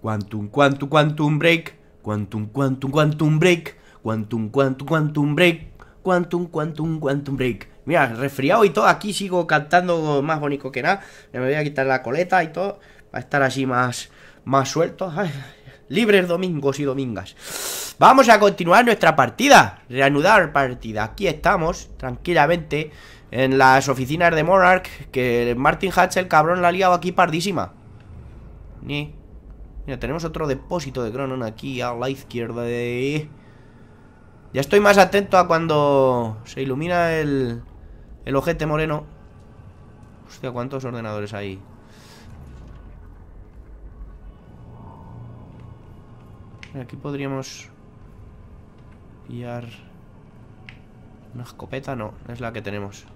Quantum, quantum, quantum break. Quantum, quantum, quantum break. Quantum, quantum, quantum break. Quantum, quantum, quantum break. Mira, resfriado y todo. Aquí sigo cantando más bonito que nada. Me voy a quitar la coleta y todo. Va a estar así más, más suelto. libres domingos y domingas. Vamos a continuar nuestra partida. Reanudar partida. Aquí estamos, tranquilamente, en las oficinas de Monarch. Que Martin Hatch, el cabrón, la ha liado aquí pardísima. Ni. Mira, tenemos otro depósito de Cronon aquí a la izquierda de... Ya estoy más atento a cuando se ilumina el, el ojete moreno. Hostia, ¿cuántos ordenadores hay? Aquí podríamos pillar una escopeta, no, es la que tenemos.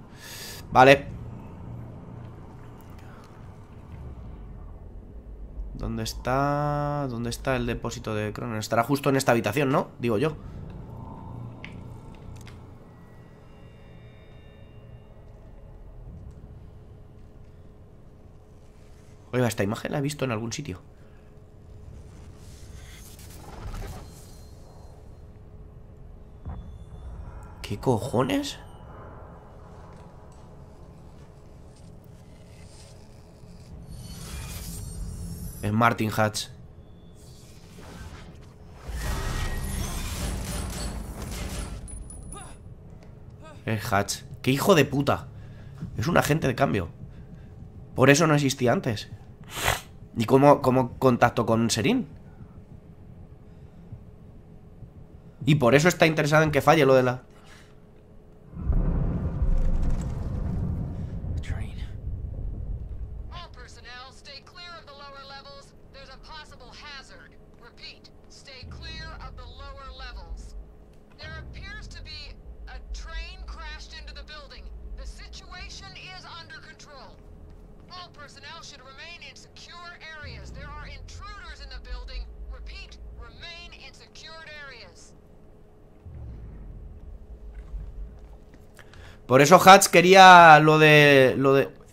Vale. ¿Dónde está? ¿Dónde está el depósito de Cronen? Estará justo en esta habitación, ¿no? Digo yo. Oiga, esta imagen la he visto en algún sitio. ¿Qué cojones? Martin Hatch. es eh, Hatch. ¡Qué hijo de puta! Es un agente de cambio. Por eso no existía antes. ¿Y cómo, cómo contacto con Serin? Y por eso está interesado en que falle lo de la... control. All personnel should remain in secure areas. There are intruders in the building. Repeat, remain in secured areas. Por eso Hatch quería lo de... Lo de...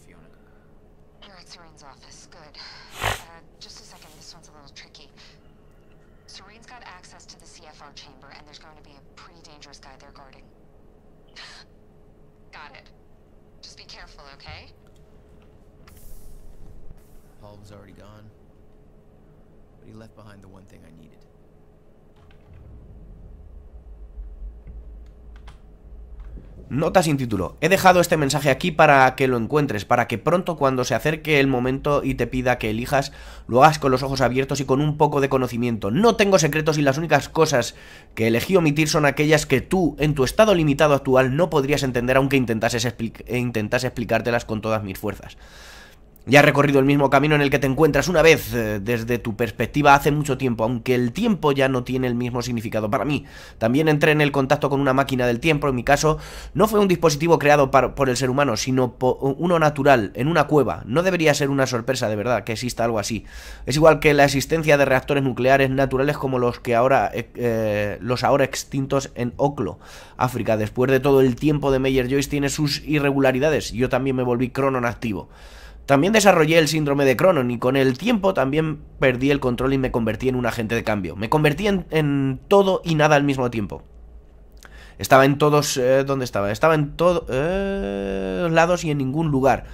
Nota sin título. He dejado este mensaje aquí para que lo encuentres, para que pronto cuando se acerque el momento y te pida que elijas, lo hagas con los ojos abiertos y con un poco de conocimiento. No tengo secretos y las únicas cosas que elegí omitir son aquellas que tú, en tu estado limitado actual, no podrías entender aunque intentases, explicártelas con todas mis fuerzas. Ya has recorrido el mismo camino en el que te encuentras una vez eh, desde tu perspectiva hace mucho tiempo, aunque el tiempo ya no tiene el mismo significado para mí. También entré en el contacto con una máquina del tiempo, en mi caso, no fue un dispositivo creado por el ser humano, sino uno natural, en una cueva. No debería ser una sorpresa, de verdad, que exista algo así. Es igual que la existencia de reactores nucleares naturales como los que ahora, eh, eh, los ahora extintos en Oklo, África. Después de todo el tiempo de Meyer Joyce tiene sus irregularidades. Yo también me volví crononactivo activo. También desarrollé el síndrome de Cronon y con el tiempo también perdí el control y me convertí en un agente de cambio. Me convertí en, todo y nada al mismo tiempo. Estaba en todos... Eh, ¿Dónde estaba? Estaba en todos eh, lados y en ningún lugar.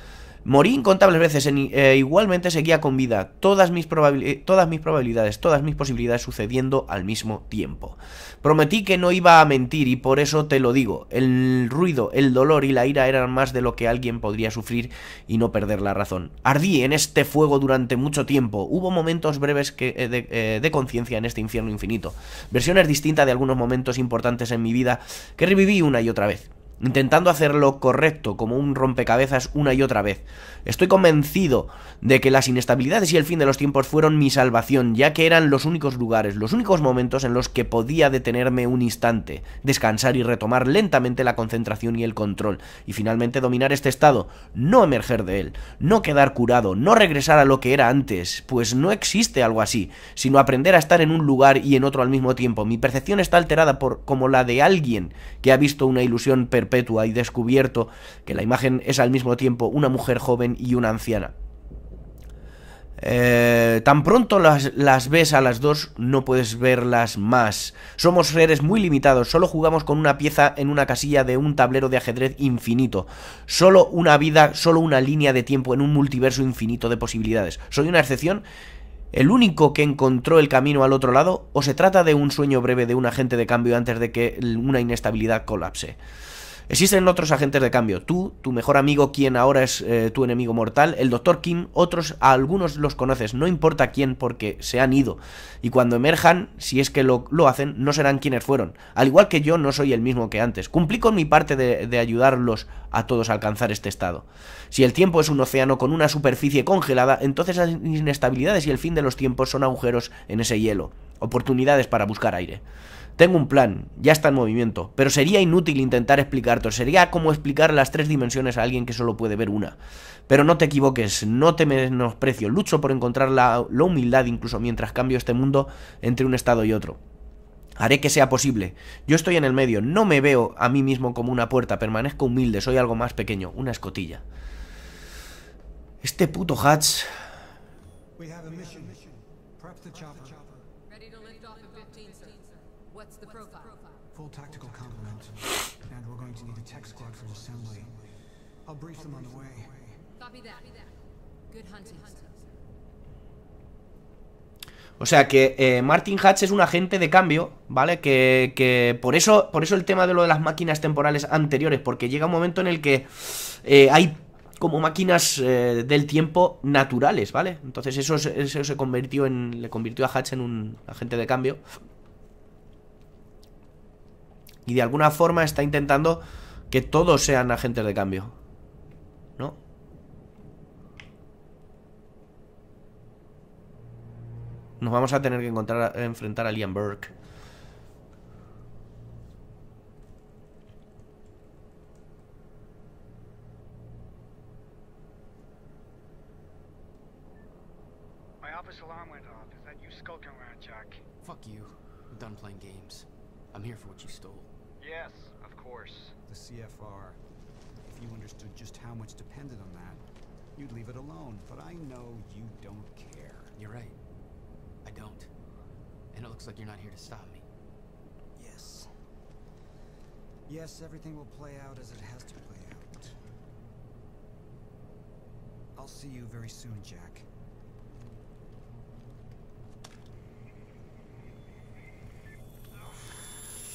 Morí incontables veces, en, eh, igualmente seguía con vida, eh, todas mis, probabilidades, todas mis posibilidades sucediendo al mismo tiempo. Prometí que no iba a mentir y por eso te lo digo, el ruido, el dolor y la ira eran más de lo que alguien podría sufrir y no perder la razón. Ardí en este fuego durante mucho tiempo, hubo momentos breves eh, de conciencia en este infierno infinito, versiones distintas de algunos momentos importantes en mi vida que reviví una y otra vez intentando hacerlo correcto como un rompecabezas una y otra vez. Estoy convencido de que las inestabilidades y el fin de los tiempos fueron mi salvación, ya que eran los únicos lugares, los únicos momentos en los que podía detenerme un instante, descansar y retomar lentamente la concentración y el control, y finalmente dominar este estado, no emerger de él, no quedar curado, no regresar a lo que era antes, pues no existe algo así, sino aprender a estar en un lugar y en otro al mismo tiempo. Mi percepción está alterada por como la de alguien que ha visto una ilusión perpetua y descubierto que la imagen es al mismo tiempo una mujer joven y una anciana. Eh, tan pronto las, las, ves a las dos, no puedes verlas más. Somos seres muy limitados, solo jugamos con una pieza en una casilla de un tablero de ajedrez infinito. Solo una vida, solo una línea de tiempo en un multiverso infinito de posibilidades. ¿Soy una excepción? ¿El único que encontró el camino al otro lado? ¿O se trata de un sueño breve de un agente de cambio antes de que una inestabilidad colapse? Existen otros agentes de cambio, tú, tu mejor amigo, quien ahora es eh, tu enemigo mortal, el Dr. Kim, otros, a algunos los conoces, no importa quién porque se han ido. Y cuando emerjan, si es que lo, hacen, no serán quienes fueron. Al igual que yo, no soy el mismo que antes. Cumplí con mi parte de, de ayudarlos a todos a alcanzar este estado. Si el tiempo es un océano con una superficie congelada, entonces las inestabilidades y el fin de los tiempos son agujeros en ese hielo. Oportunidades para buscar aire. Tengo un plan, ya está en movimiento, pero sería inútil intentar explicarte, sería como explicar las tres dimensiones a alguien que solo puede ver una. Pero no te equivoques, no te menosprecio, lucho por encontrar la, humildad incluso mientras cambio este mundo entre un estado y otro. Haré que sea posible. Yo estoy en el medio, no me veo a mí mismo como una puerta, permanezco humilde, soy algo más pequeño, una escotilla. Este puto Hatch O sea que eh, Martin Hatch es un agente de cambio, ¿vale? Que, por, eso, por eso el tema de lo de las máquinas temporales anteriores, porque llega un momento en el que eh, hay como máquinas eh, del tiempo naturales, ¿vale? Entonces eso, eso se convirtió en. Le convirtió a Hatch en un agente de cambio. Y de alguna forma está intentando que todos sean agentes de cambio. nos vamos a tener que encontrar, enfrentar a Liam Burke. like you're not here to stop me. Yes. Yes, everything will play out as it has to play out. I'll see you very soon, Jack.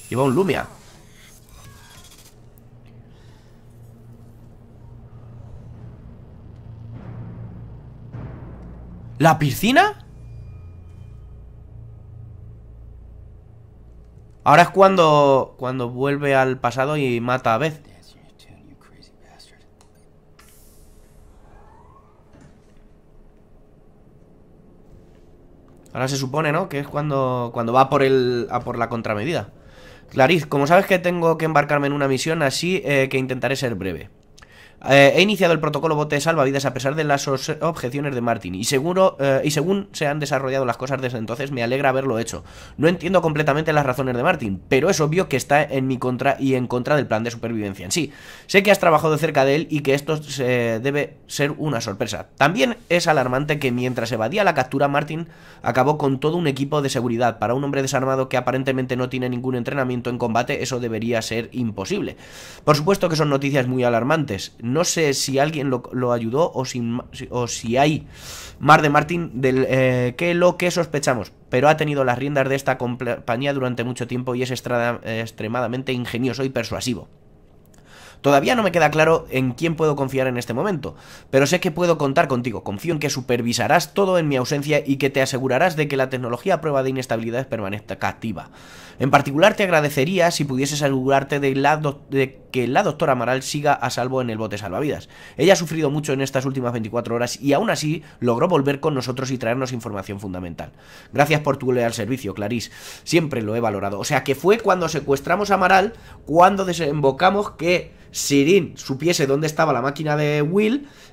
Lleva un Lumia. ¿La piscina? Ahora es cuando, cuando vuelve al pasado y mata a Beth. Ahora se supone, ¿no? Que es cuando, cuando va por el, a por la contramedida. Clariz, como sabes que tengo que embarcarme en una misión así eh, que intentaré ser breve. Eh, he iniciado el protocolo bote de salvavidas a pesar de las objeciones de Martin y, seguro, eh, y según se han desarrollado las cosas desde entonces me alegra haberlo hecho. No entiendo completamente las razones de Martin, pero es obvio que está en mi contra y en contra del plan de supervivencia en sí. Sé que has trabajado cerca de él y que esto debe ser una sorpresa. También es alarmante que mientras evadía la captura Martin acabó con todo un equipo de seguridad. Para un hombre desarmado que aparentemente no tiene ningún entrenamiento en combate eso debería ser imposible. Por supuesto que son noticias muy alarmantes. No sé si alguien lo, ayudó o si, hay más de Martín del, eh, que lo que sospechamos, pero ha tenido las riendas de esta compañía durante mucho tiempo y es extremadamente ingenioso y persuasivo. Todavía no me queda claro en quién puedo confiar en este momento, pero sé que puedo contar contigo. Confío en que supervisarás todo en mi ausencia y que te asegurarás de que la tecnología a prueba de inestabilidad permanezca activa. En particular te agradecería si pudieses asegurarte de, que la doctora Amaral siga a salvo en el bote salvavidas. Ella ha sufrido mucho en estas últimas 24 horas y aún así logró volver con nosotros y traernos información fundamental. Gracias por tu leal servicio, Clarice. Siempre lo he valorado. O sea que fue cuando secuestramos a Amaral, cuando desembocamos que Sirin supiese dónde estaba la máquina de Will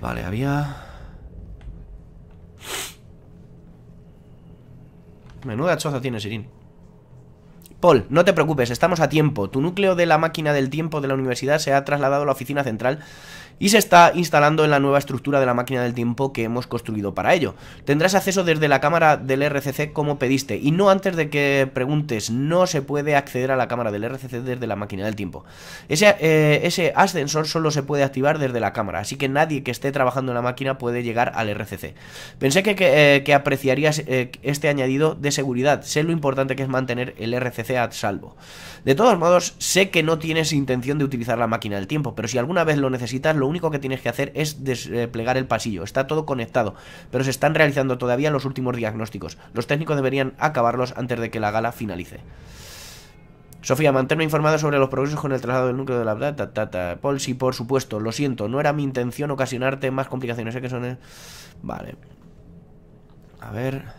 Vale, había... Menuda choza tiene Sirin. Paul, no te preocupes, estamos a tiempo. Tu núcleo de la máquina del tiempo de la universidad se ha trasladado a la oficina central y se está instalando en la nueva estructura de la máquina del tiempo que hemos construido para ello. Tendrás acceso desde la cámara del RCC como pediste y no antes de que preguntes, no se puede acceder a la cámara del RCC desde la máquina del tiempo. Eh, ese, ascensor solo se puede activar desde la cámara, así que nadie que esté trabajando en la máquina puede llegar al RCC. Pensé que, eh, apreciarías eh, este añadido de seguridad, sé lo importante que es mantener el RCC salvo. De todos modos, sé que no tienes intención de utilizar la máquina del tiempo, pero si alguna vez lo necesitas, lo único que tienes que hacer es desplegar eh, el pasillo. Está todo conectado, pero se están realizando todavía los últimos diagnósticos. Los técnicos deberían acabarlos antes de que la gala finalice. Sofía, manténme informado sobre los progresos con el traslado del núcleo de la plata. Ta, Paul, sí, por supuesto, lo siento, no era mi intención ocasionarte más complicaciones. Sé que son. Eh, vale. A ver.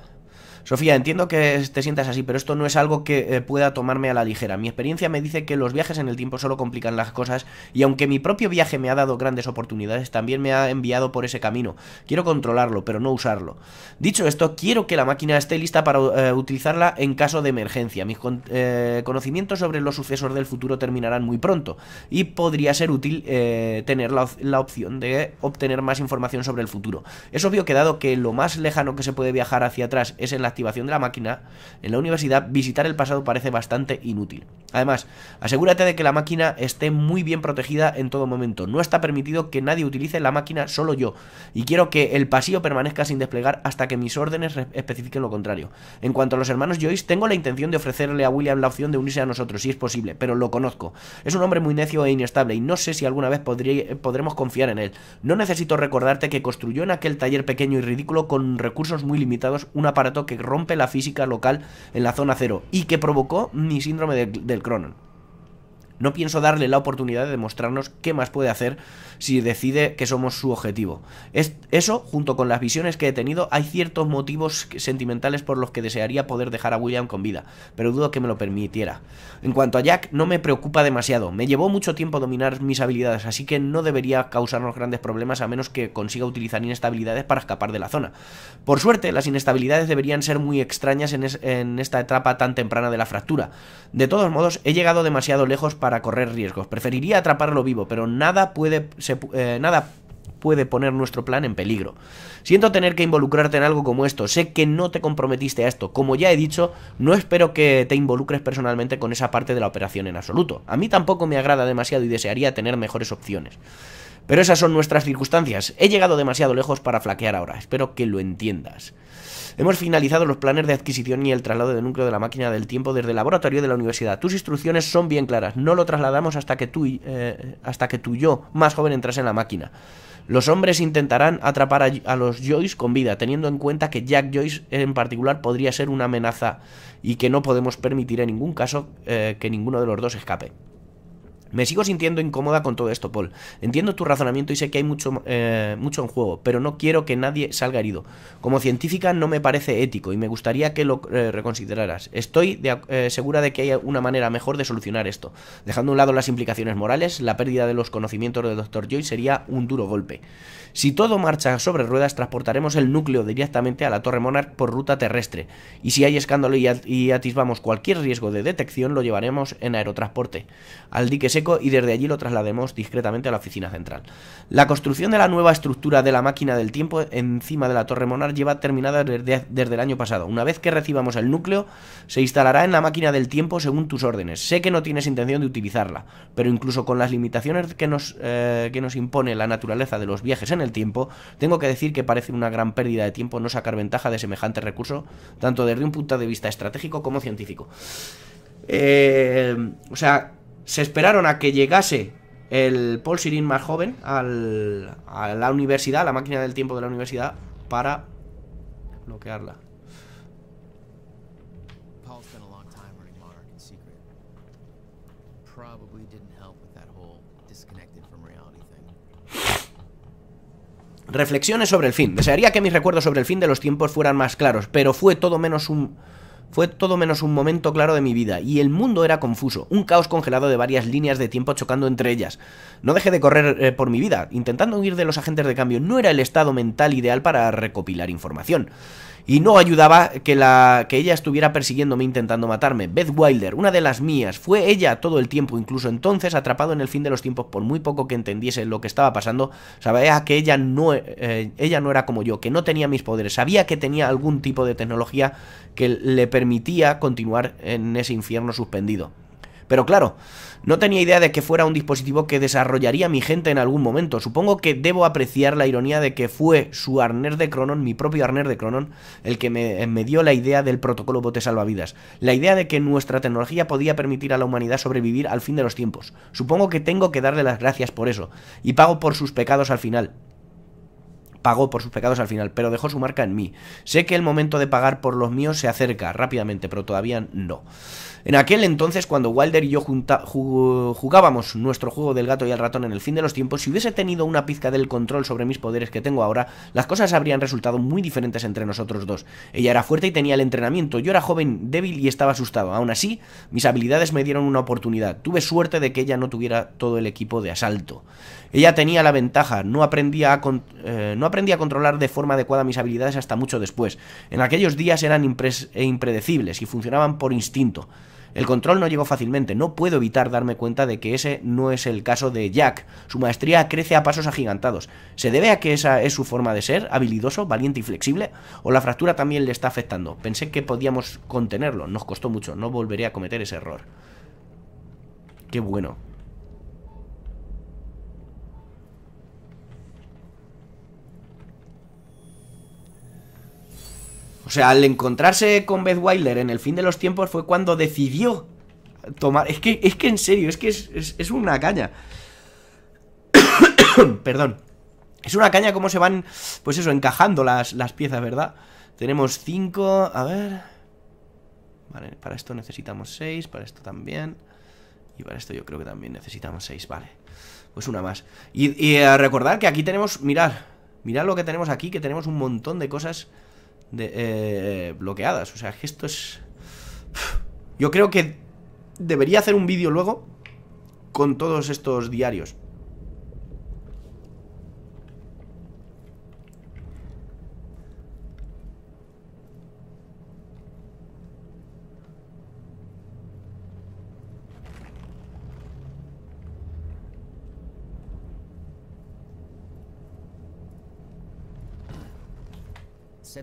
Sofía, entiendo que te sientas así, pero esto no es algo que eh, pueda tomarme a la ligera. Mi experiencia me dice que los viajes en el tiempo solo complican las cosas y aunque mi propio viaje me ha dado grandes oportunidades, también me ha enviado por ese camino. Quiero controlarlo, pero no usarlo. Dicho esto, quiero que la máquina esté lista para eh, utilizarla en caso de emergencia. Mis eh, conocimientos sobre los sucesos del futuro terminarán muy pronto y podría ser útil tener la, la opción de obtener más información sobre el futuro. Es obvio que dado que lo más lejano que se puede viajar hacia atrás es en la activación de la máquina en la universidad, visitar el pasado parece bastante inútil. Además, asegúrate de que la máquina esté muy bien protegida en todo momento. No está permitido que nadie utilice la máquina, solo yo. Y quiero que el pasillo permanezca sin desplegar hasta que mis órdenes especifiquen lo contrario. En cuanto a los hermanos Joyce, tengo la intención de ofrecerle a William la opción de unirse a nosotros, si es posible, pero lo conozco. Es un hombre muy necio e inestable y no sé si alguna vez podremos confiar en él. No necesito recordarte que construyó en aquel taller pequeño y ridículo con recursos muy limitados un aparato que rompe la física local en la zona cero y que provocó mi síndrome del Cronon. No pienso darle la oportunidad de demostrarnos qué más puede hacer si decide que somos su objetivo. eso, junto con las visiones que he tenido, hay ciertos motivos sentimentales por los que desearía poder dejar a William con vida, pero dudo que me lo permitiera. En cuanto a Jack, no me preocupa demasiado. Me llevó mucho tiempo dominar mis habilidades, así que no debería causarnos grandes problemas a menos que consiga utilizar inestabilidades para escapar de la zona. Por suerte, las inestabilidades deberían ser muy extrañas en, en esta etapa tan temprana de la fractura. De todos modos, he llegado demasiado lejos para para correr riesgos. Preferiría atraparlo vivo, pero nada puede, eh, nada puede poner nuestro plan en peligro. Siento tener que involucrarte en algo como esto, sé que no te comprometiste a esto, como ya he dicho, no espero que te involucres personalmente con esa parte de la operación en absoluto. A mí tampoco me agrada demasiado y desearía tener mejores opciones. Pero esas son nuestras circunstancias, he llegado demasiado lejos para flaquear ahora, espero que lo entiendas. Hemos finalizado los planes de adquisición y el traslado de núcleo de la máquina del tiempo desde el laboratorio de la universidad. Tus instrucciones son bien claras. No lo trasladamos hasta que tú, y, eh, hasta que y yo más joven entras en la máquina. Los hombres intentarán atrapar a, los Joyce con vida, teniendo en cuenta que Jack Joyce en particular podría ser una amenaza y que no podemos permitir en ningún caso eh, que ninguno de los dos escape. Me sigo sintiendo incómoda con todo esto, Paul. Entiendo tu razonamiento y sé que hay mucho, eh, mucho en juego, pero no quiero que nadie salga herido. Como científica no me parece ético y me gustaría que lo eh, reconsideraras. Estoy eh, segura de que hay una manera mejor de solucionar esto. Dejando a un lado las implicaciones morales, la pérdida de los conocimientos del Dr. Joy sería un duro golpe. Si todo marcha sobre ruedas, transportaremos el núcleo directamente a la Torre Monarch por ruta terrestre, y si hay escándalo y, atisbamos cualquier riesgo de detección, lo llevaremos en aerotransporte al dique seco y desde allí lo traslademos discretamente a la oficina central. La construcción de la nueva estructura de la máquina del tiempo encima de la Torre Monarch lleva terminada desde, el año pasado. Una vez que recibamos el núcleo, se instalará en la máquina del tiempo según tus órdenes. Sé que no tienes intención de utilizarla, pero incluso con las limitaciones que nos, eh, que nos impone la naturaleza de los viajes en el tiempo, tengo que decir que parece una gran pérdida de tiempo no sacar ventaja de semejante recurso, tanto desde un punto de vista estratégico como científico. Eh, o sea, se esperaron a que llegase el Paul Sirin más joven a la universidad, a la máquina del tiempo de la universidad, para bloquearla. Reflexiones sobre el fin. Desearía que mis recuerdos sobre el fin de los tiempos fueran más claros, pero fue todo menos un fue todo menos un momento claro de mi vida, y el mundo era confuso, un caos congelado de varias líneas de tiempo chocando entre ellas. No dejé de correr eh, por mi vida, intentando huir de los agentes de cambio, no era el estado mental ideal para recopilar información y no ayudaba que, la, que ella estuviera persiguiéndome intentando matarme. Beth Wilder, una de las mías, fue ella todo el tiempo, incluso entonces, atrapado en el fin de los tiempos, por muy poco que entendiese lo que estaba pasando, sabía que ella no, eh, ella no era como yo, que no tenía mis poderes, sabía que tenía algún tipo de tecnología que le permitía continuar en ese infierno suspendido. Pero claro, no tenía idea de que fuera un dispositivo que desarrollaría mi gente en algún momento. Supongo que debo apreciar la ironía de que fue su Arner de Cronon, mi propio Arner de Cronon, el que me, eh, me dio la idea del protocolo bote salvavidas. La idea de que nuestra tecnología podía permitir a la humanidad sobrevivir al fin de los tiempos. Supongo que tengo que darle las gracias por eso. Y pago por sus pecados al final pagó por sus pecados al final, pero dejó su marca en mí. Sé que el momento de pagar por los míos se acerca rápidamente, pero todavía no. En aquel entonces, cuando Wilder y yo jugábamos nuestro juego del gato y el ratón en el fin de los tiempos, si hubiese tenido una pizca del control sobre mis poderes que tengo ahora, las cosas habrían resultado muy diferentes entre nosotros dos. Ella era fuerte y tenía el entrenamiento, yo era joven, débil y estaba asustado. Aún así, mis habilidades me dieron una oportunidad. Tuve suerte de que ella no tuviera todo el equipo de asalto. Ella tenía la ventaja, no aprendía a... Eh, aprendí a controlar de forma adecuada mis habilidades hasta mucho después. En aquellos días eran eh, impredecibles y funcionaban por instinto. El control no llegó fácilmente, no puedo evitar darme cuenta de que ese no es el caso de Jack. Su maestría crece a pasos agigantados. ¿Se debe a que esa es su forma de ser, habilidoso, valiente y flexible? ¿O la fractura también le está afectando? Pensé que podíamos contenerlo, nos costó mucho, no volveré a cometer ese error. Qué bueno, O sea, al encontrarse con Beth Wilder en el fin de los tiempos fue cuando decidió tomar... Es que, es que en serio, es que es, una caña. Perdón. Es una caña cómo se van, pues eso, encajando las, las piezas, ¿verdad? Tenemos cinco, a ver... Vale, para esto necesitamos seis, para esto también... Y para esto yo creo que también necesitamos seis, vale. Pues una más. Y, y eh, recordar que aquí tenemos, mirad, mirad lo que tenemos aquí, que tenemos un montón de cosas eh, bloqueadas. O sea, que esto es... Yo creo que debería hacer un vídeo luego con todos estos diarios.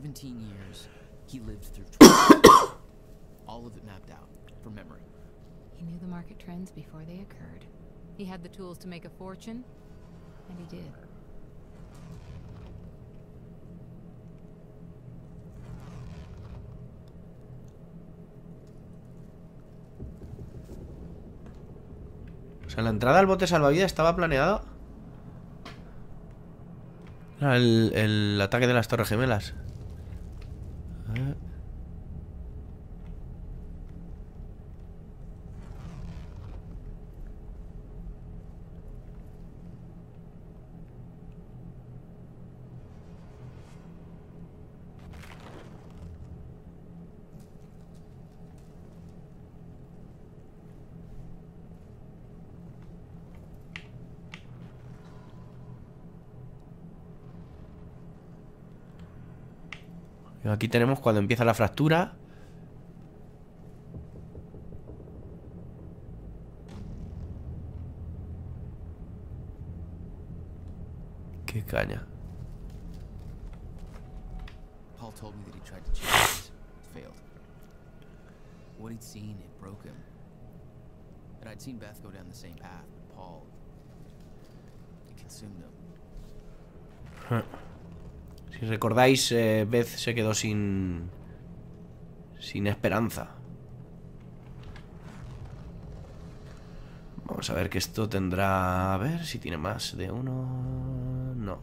17 years, he lived through all of it mapped out from memory. He knew the market trends before they occurred. He had the tools to make a fortune, and he did. O sea, la entrada al bote salvavidas estaba planeado. El, el ataque de las torres gemelas. that. Aquí tenemos cuando empieza la fractura. Qué caña. Eh, se quedó sin... Sin esperanza. Vamos a ver que esto tendrá... A ver si tiene más de uno... No.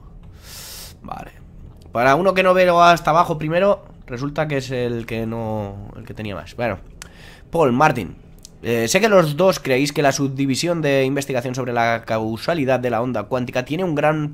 Vale. Para uno que no veo hasta abajo primero, resulta que es el que no... El que tenía más. Bueno. Paul Martin. Eh, sé que los dos creéis que la subdivisión de investigación sobre la causalidad de la onda cuántica tiene eh, un gran,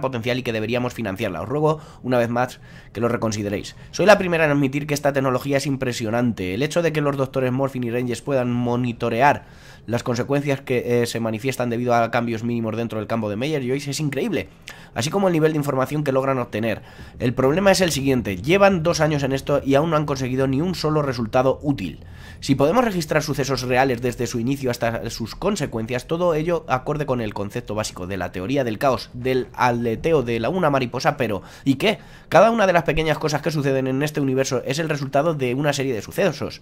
potencial y que deberíamos financiarla. Os ruego una vez más que lo reconsideréis. Soy la primera en admitir que esta tecnología es impresionante. El hecho de que los doctores Morphin y Rangers puedan monitorear las consecuencias que eh, se manifiestan debido a cambios mínimos dentro del campo de Meyer y Joyce es increíble, así como el nivel de información que logran obtener. El problema es el siguiente, llevan dos años en esto y aún no han conseguido ni un solo resultado útil. Si podemos registrar sucesos reales desde su inicio hasta sus consecuencias, todo ello acorde con el concepto básico de la teoría del caos, del aleteo de la una mariposa, pero ¿y qué? Cada una de las pequeñas cosas que suceden en este universo es el resultado de una serie de sucesos.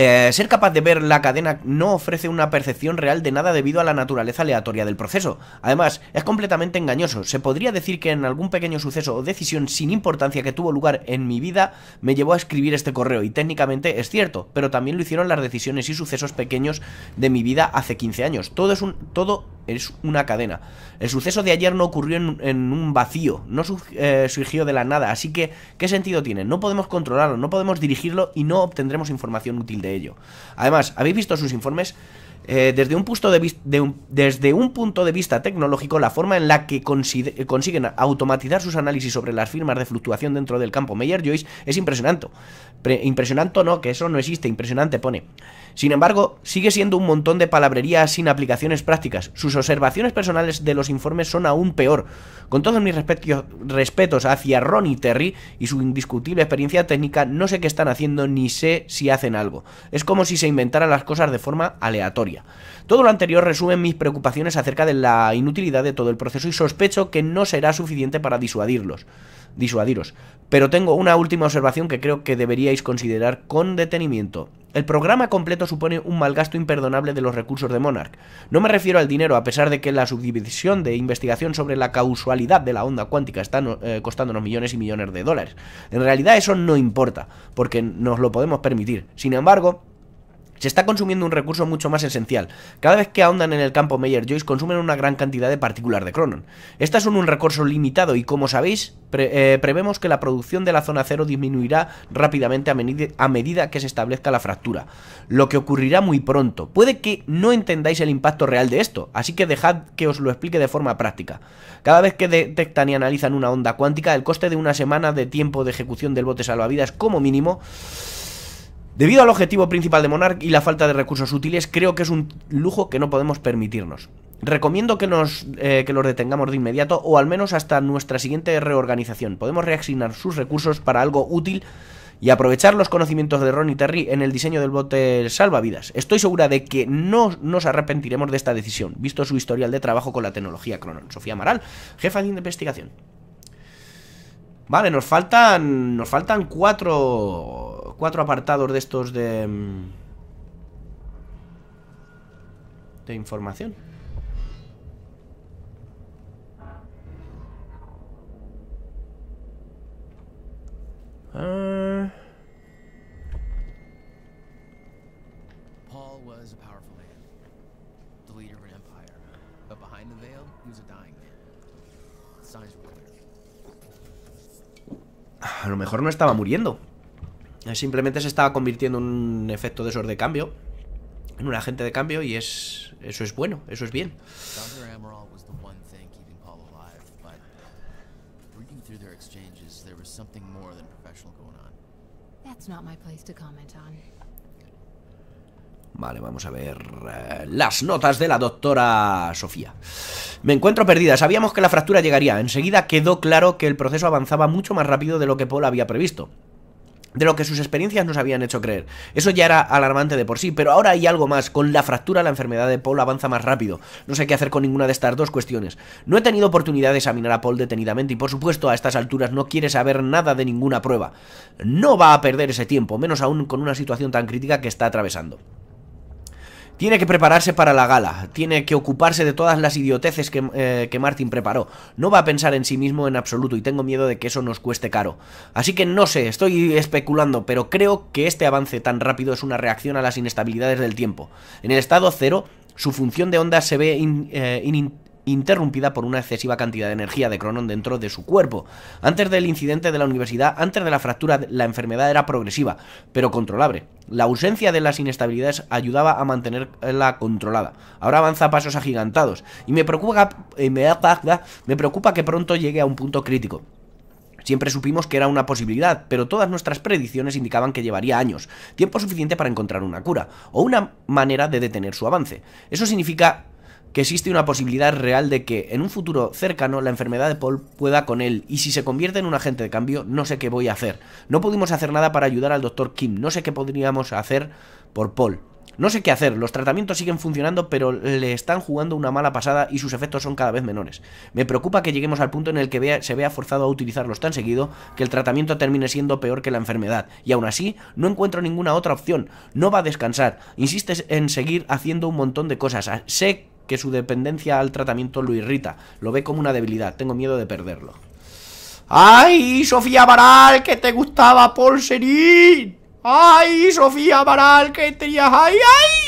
Eh, ser capaz de ver la cadena no ofrece una percepción real de nada debido a la naturaleza aleatoria del proceso. Además, es completamente engañoso. Se podría decir que en algún pequeño suceso o decisión sin importancia que tuvo lugar en mi vida me llevó a escribir este correo y técnicamente es cierto, pero también lo hicieron las decisiones y sucesos pequeños de mi vida hace 15 años. Todo es un todo es una cadena. El suceso de ayer no ocurrió en, un vacío, no eh, surgió de la nada, así que ¿qué sentido tiene? No podemos controlarlo, no podemos dirigirlo y no obtendremos información útil de ello. Además, habéis visto sus informes. Eh, desde, un punto de desde, un punto de vista tecnológico, la forma en la que consiguen automatizar sus análisis sobre las firmas de fluctuación dentro del campo Meyer-Joyce es impresionante. impresionante no, que eso no existe, impresionante pone. Sin embargo, sigue siendo un montón de palabrería sin aplicaciones prácticas. Sus observaciones personales de los informes son aún peor. Con todos mis respetos hacia Ron y Terry y su indiscutible experiencia técnica, no sé qué están haciendo ni sé si hacen algo. Es como si se inventaran las cosas de forma aleatoria. Todo lo anterior resume mis preocupaciones acerca de la inutilidad de todo el proceso y sospecho que no será suficiente para disuadirlos disuadiros. Pero tengo una última observación que creo que deberíais considerar con detenimiento. El programa completo supone un mal gasto imperdonable de los recursos de Monarch. No me refiero al dinero, a pesar de que la subdivisión de investigación sobre la causalidad de la onda cuántica está eh, costándonos millones y millones de dólares. En realidad eso no importa, porque nos lo podemos permitir. Sin embargo, se está consumiendo un recurso mucho más esencial. Cada vez que ahondan en el campo Meyer-Joyce consumen una gran cantidad de partículas de cronon. Estas son un recurso limitado y como sabéis, eh, prevemos que la producción de la zona cero disminuirá rápidamente a, a medida que se establezca la fractura, lo que ocurrirá muy pronto. Puede que no entendáis el impacto real de esto, así que dejad que os lo explique de forma práctica. Cada vez que detectan y analizan una onda cuántica, el coste de una semana de tiempo de ejecución del bote salvavidas como mínimo Debido al objetivo principal de Monarch y la falta de recursos útiles, creo que es un lujo que no podemos permitirnos. Recomiendo que, nos, eh, los detengamos de inmediato o al menos hasta nuestra siguiente reorganización. Podemos reasignar sus recursos para algo útil y aprovechar los conocimientos de Ron y Terry en el diseño del bote salvavidas. Estoy segura de que no nos arrepentiremos de esta decisión, visto su historial de trabajo con la tecnología Cronon. Sofía Maral, jefa de investigación. Vale, nos faltan, nos faltan cuatro cuatro apartados de estos de... Mm, de información. Ah. Paul was a powerful man, the leader of an empire, but behind the veil, he was a dying man. clear. lo mejor no estaba muriendo. Eh, simplemente se estaba convirtiendo en un efecto de esos de cambio, en un agente de cambio, y es eso es bueno, eso es bien. Vale, vamos a ver eh, las notas de la doctora Sofía. Me encuentro perdida. Sabíamos que la fractura llegaría. Enseguida quedó claro que el proceso avanzaba mucho más rápido de lo que Paul había previsto de lo que sus experiencias nos habían hecho creer. Eso ya era alarmante de por sí, pero ahora hay algo más. Con la fractura la enfermedad de Paul avanza más rápido. No sé qué hacer con ninguna de estas dos cuestiones. No he tenido oportunidad de examinar a Paul detenidamente y por supuesto a estas alturas no quiere saber nada de ninguna prueba. No va a perder ese tiempo, menos aún con una situación tan crítica que está atravesando. Tiene que prepararse para la gala, tiene que ocuparse de todas las idioteces eh, que, Martin preparó. No va a pensar en sí mismo en absoluto y tengo miedo de que eso nos cueste caro. Así que no sé, estoy especulando, pero creo que este avance tan rápido es una reacción a las inestabilidades del tiempo. En el estado cero, su función de onda se ve in, eh, interrumpida por una excesiva cantidad de energía de Cronon dentro de su cuerpo. Antes del incidente de la universidad, antes de la fractura, la enfermedad era progresiva, pero controlable. La ausencia de las inestabilidades ayudaba a mantenerla controlada. Ahora avanza a pasos agigantados y me preocupa, eh, me preocupa que pronto llegue a un punto crítico. Siempre supimos que era una posibilidad, pero todas nuestras predicciones indicaban que llevaría años, tiempo suficiente para encontrar una cura, o una manera de detener su avance. Eso significa que existe una posibilidad real de que, en un futuro cercano, la enfermedad de Paul pueda con él, y si se convierte en un agente de cambio, no sé qué voy a hacer. No pudimos hacer nada para ayudar al doctor Kim, no sé qué podríamos hacer por Paul. No sé qué hacer, los tratamientos siguen funcionando, pero le están jugando una mala pasada y sus efectos son cada vez menores. Me preocupa que lleguemos al punto en el que se vea forzado a utilizarlos tan seguido que el tratamiento termine siendo peor que la enfermedad, y aún así no encuentro ninguna otra opción. No va a descansar, insiste en seguir haciendo un montón de cosas. Ah, sé que su dependencia al tratamiento lo irrita. Lo ve como una debilidad. Tengo miedo de perderlo. ¡Ay, Sofía Baral, que te gustaba por Serín! ¡Ay, Sofía Baral, que tenías... ¡Ay, ay!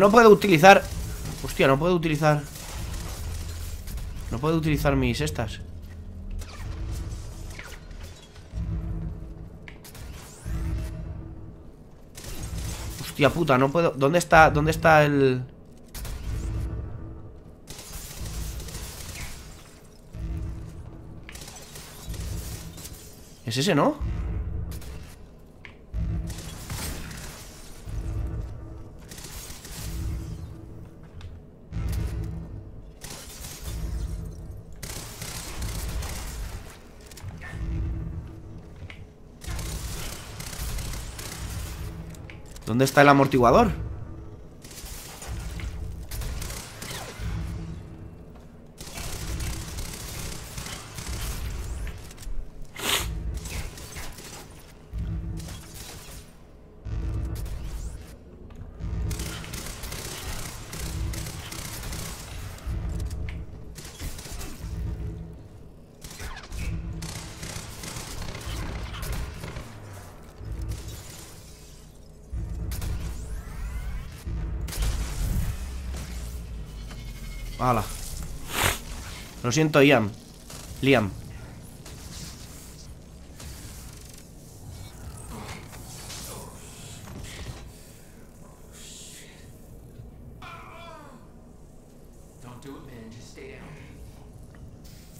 no puedo utilizar... Hostia, no puedo utilizar... No puedo utilizar mis estas. Hostia puta, no puedo... ¿Dónde está, dónde está el...? Es ese, ¿no? ¿Dónde está el amortiguador? siento, Ian. Liam.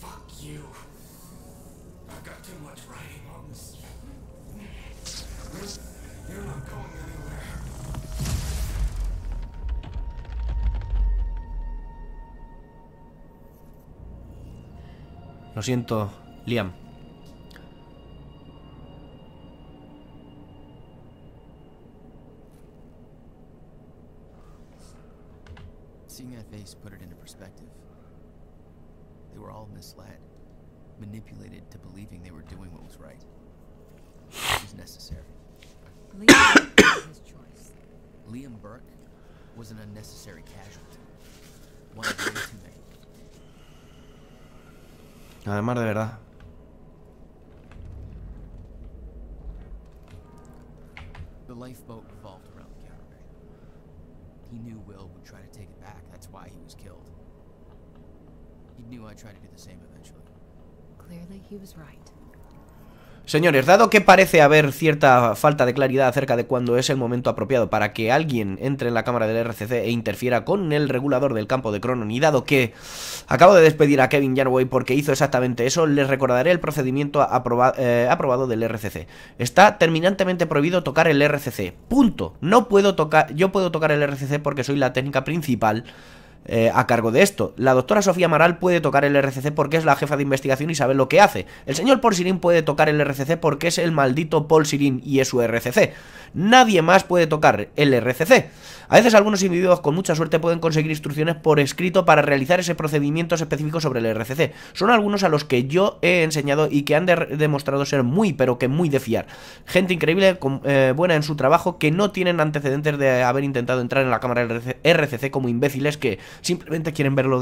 Fuck you. I've got too much writing on this. Lo siento, Liam. Seeing that face put it into perspective. They were all misled, manipulated to believing they were doing what was right. It was necessary. Liam his choice. Liam Burke was an unnecessary casualty. One of the too many. Además, de verdad. The lifeboat revolved around the caravan. He knew Will would try to take it back. That's why he was killed. He knew I'd try to do the same eventually. Clearly, he was right. Señores, dado que parece haber cierta falta de claridad acerca de cuándo es el momento apropiado para que alguien entre en la cámara del RCC e interfiera con el regulador del campo de Cronon, y dado que acabo de despedir a Kevin Yarway porque hizo exactamente eso, les recordaré el procedimiento eh, aprobado del RCC. Está terminantemente prohibido tocar el RCC. Punto. No puedo tocar, yo puedo tocar el RCC porque soy la técnica principal eh, a cargo de esto. La doctora Sofía Maral puede tocar el RCC porque es la jefa de investigación y sabe lo que hace. El señor Paul Sirin puede tocar el RCC porque es el maldito Paul Sirin y es su RCC. Nadie más puede tocar el RCC. A veces algunos individuos con mucha suerte pueden conseguir instrucciones por escrito para realizar ese procedimiento específico sobre el RCC. Son algunos a los que yo he enseñado y que han demostrado ser muy, pero que muy de fiar. Gente increíble, eh, buena en su trabajo, que no tienen antecedentes de haber intentado entrar en la cámara del RCC como imbéciles que simplemente quieren verlo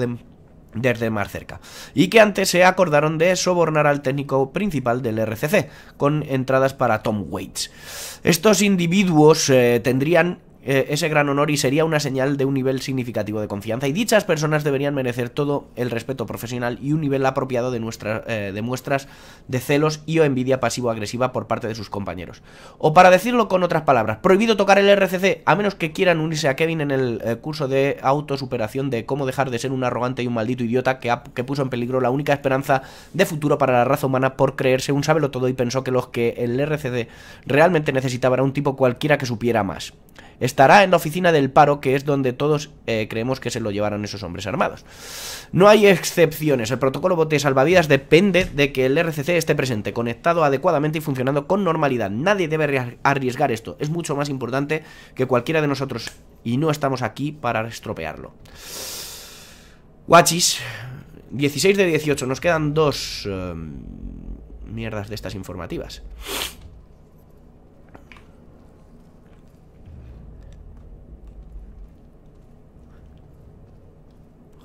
desde más cerca, y que antes se acordaron de sobornar al técnico principal del RCC, con entradas para Tom Waits. Estos individuos eh, tendrían eh, ese gran honor y sería una señal de un nivel significativo de confianza y dichas personas deberían merecer todo el respeto profesional y un nivel apropiado de, eh, muestras de celos y o envidia pasivo-agresiva por parte de sus compañeros. O para decirlo con otras palabras, prohibido tocar el RCC a menos que quieran unirse a Kevin en el eh, curso de autosuperación de cómo dejar de ser un arrogante y un maldito idiota que, que puso en peligro la única esperanza de futuro para la raza humana por creerse un sábelo todo y pensó que los que el RCC realmente necesitaba era un tipo cualquiera que supiera más. Estará en la oficina del paro, que es donde todos eh, creemos que se lo llevaron esos hombres armados. No hay excepciones. El protocolo bote salvavidas depende de que el RCC esté presente, conectado adecuadamente y funcionando con normalidad. Nadie debe arriesgar esto. Es mucho más importante que cualquiera de nosotros. Y no estamos aquí para estropearlo. Guachis. 16 de 18. Nos quedan dos... Eh, mierdas de estas informativas.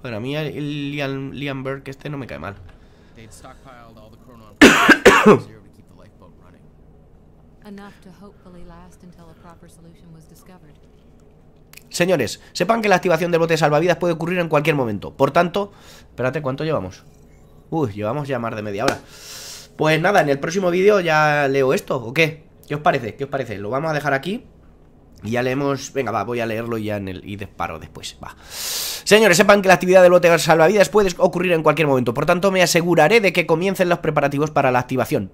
Joder, a mí el Liam, Liam Burke este no me cae mal. Señores, sepan que la activación del bote salvavidas puede ocurrir en cualquier momento. Por tanto, espérate, ¿cuánto llevamos? Uy, llevamos ya más de media hora. Pues nada, en el próximo vídeo ya leo esto, ¿o qué? ¿Qué os parece? ¿Qué os parece? Lo vamos a dejar aquí. Y ya leemos... Venga, va, voy a leerlo ya en el... y disparo después. Va. Señores, sepan que la actividad del bote salvavidas puede ocurrir en cualquier momento, por tanto me aseguraré de que comiencen los preparativos para la activación.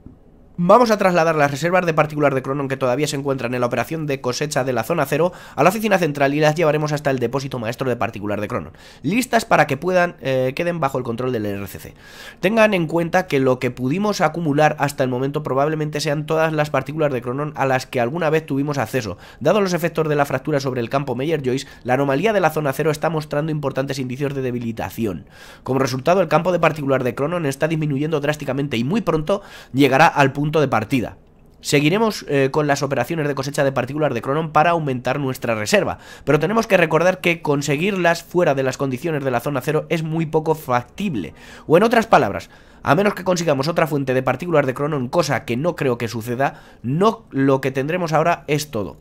Vamos a trasladar las reservas de particular de Cronon que todavía se encuentran en la operación de cosecha de la zona cero a la oficina central y las llevaremos hasta el depósito maestro de particular de Cronon, listas para que puedan eh, queden bajo el control del RCC. Tengan en cuenta que lo que pudimos acumular hasta el momento probablemente sean todas las partículas de Cronon a las que alguna vez tuvimos acceso. Dados los efectos de la fractura sobre el campo Meyer-Joyce, la anomalía de la zona cero está mostrando importantes indicios de debilitación. Como resultado, el campo de particular de Cronon está disminuyendo drásticamente y muy pronto llegará al punto punto de partida. Seguiremos eh, con las operaciones de cosecha de partículas de Cronon para aumentar nuestra reserva, pero tenemos que recordar que conseguirlas fuera de las condiciones de la zona cero es muy poco factible. O en otras palabras, a menos que consigamos otra fuente de partículas de Cronon, cosa que no creo que suceda, no lo que tendremos ahora es todo.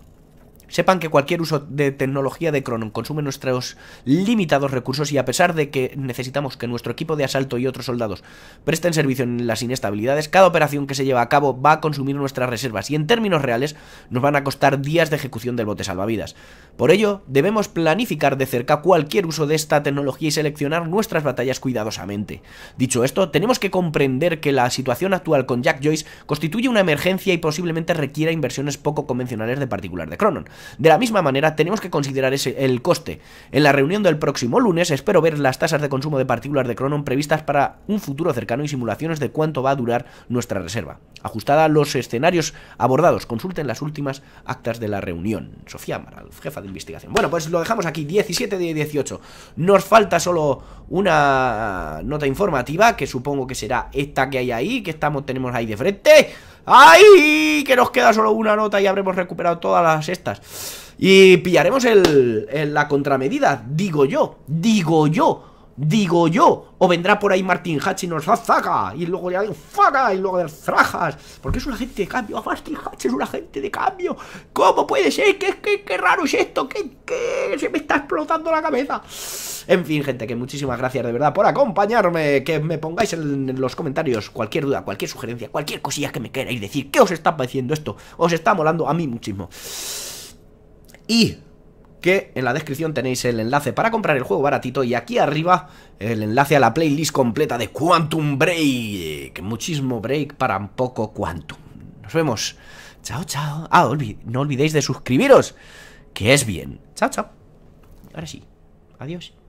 Sepan que cualquier uso de tecnología de Cronon consume nuestros limitados recursos y a pesar de que necesitamos que nuestro equipo de asalto y otros soldados presten servicio en las inestabilidades, cada operación que se lleva a cabo va a consumir nuestras reservas y en términos reales nos van a costar días de ejecución del bote salvavidas. Por ello, debemos planificar de cerca cualquier uso de esta tecnología y seleccionar nuestras batallas cuidadosamente. Dicho esto, tenemos que comprender que la situación actual con Jack Joyce constituye una emergencia y posiblemente requiera inversiones poco convencionales de particular de Cronon. De la misma manera, tenemos que considerar ese, el coste. En la reunión del próximo lunes espero ver las tasas de consumo de partículas de Cronon previstas para un futuro cercano y simulaciones de cuánto va a durar nuestra reserva. Ajustada a los escenarios abordados, consulten las últimas actas de la reunión. Sofía Amaral, jefa de investigación. Bueno, pues lo dejamos aquí, 17 de 18. Nos falta solo una nota informativa, que supongo que será esta que hay ahí, que estamos, tenemos ahí de frente. ¡Ay! Que nos queda solo una nota y habremos recuperado todas las estas. Y pillaremos la contramedida, digo yo, digo yo. Digo yo, o vendrá por ahí Martín Hatch y nos zaga, y luego le faga zaga, y luego de frajas porque es un agente de cambio, Martín Hatch es un agente de cambio, ¿cómo puede ser? ¿Qué, qué, qué raro es esto? ¿Qué, ¿Qué, se me está explotando la cabeza? En fin, gente, que muchísimas gracias de verdad por acompañarme, que me pongáis en los comentarios cualquier duda, cualquier sugerencia, cualquier cosilla que me queráis decir, ¿qué os está pareciendo esto? Os está molando a mí muchísimo. Y que en la descripción tenéis el enlace para comprar el juego baratito y aquí arriba el enlace a la playlist completa de Quantum Break. que Muchísimo break para un poco Quantum. Nos vemos. Chao, chao. Ah, no olvidéis de suscribiros, que es bien. Chao, chao. Ahora sí. Adiós.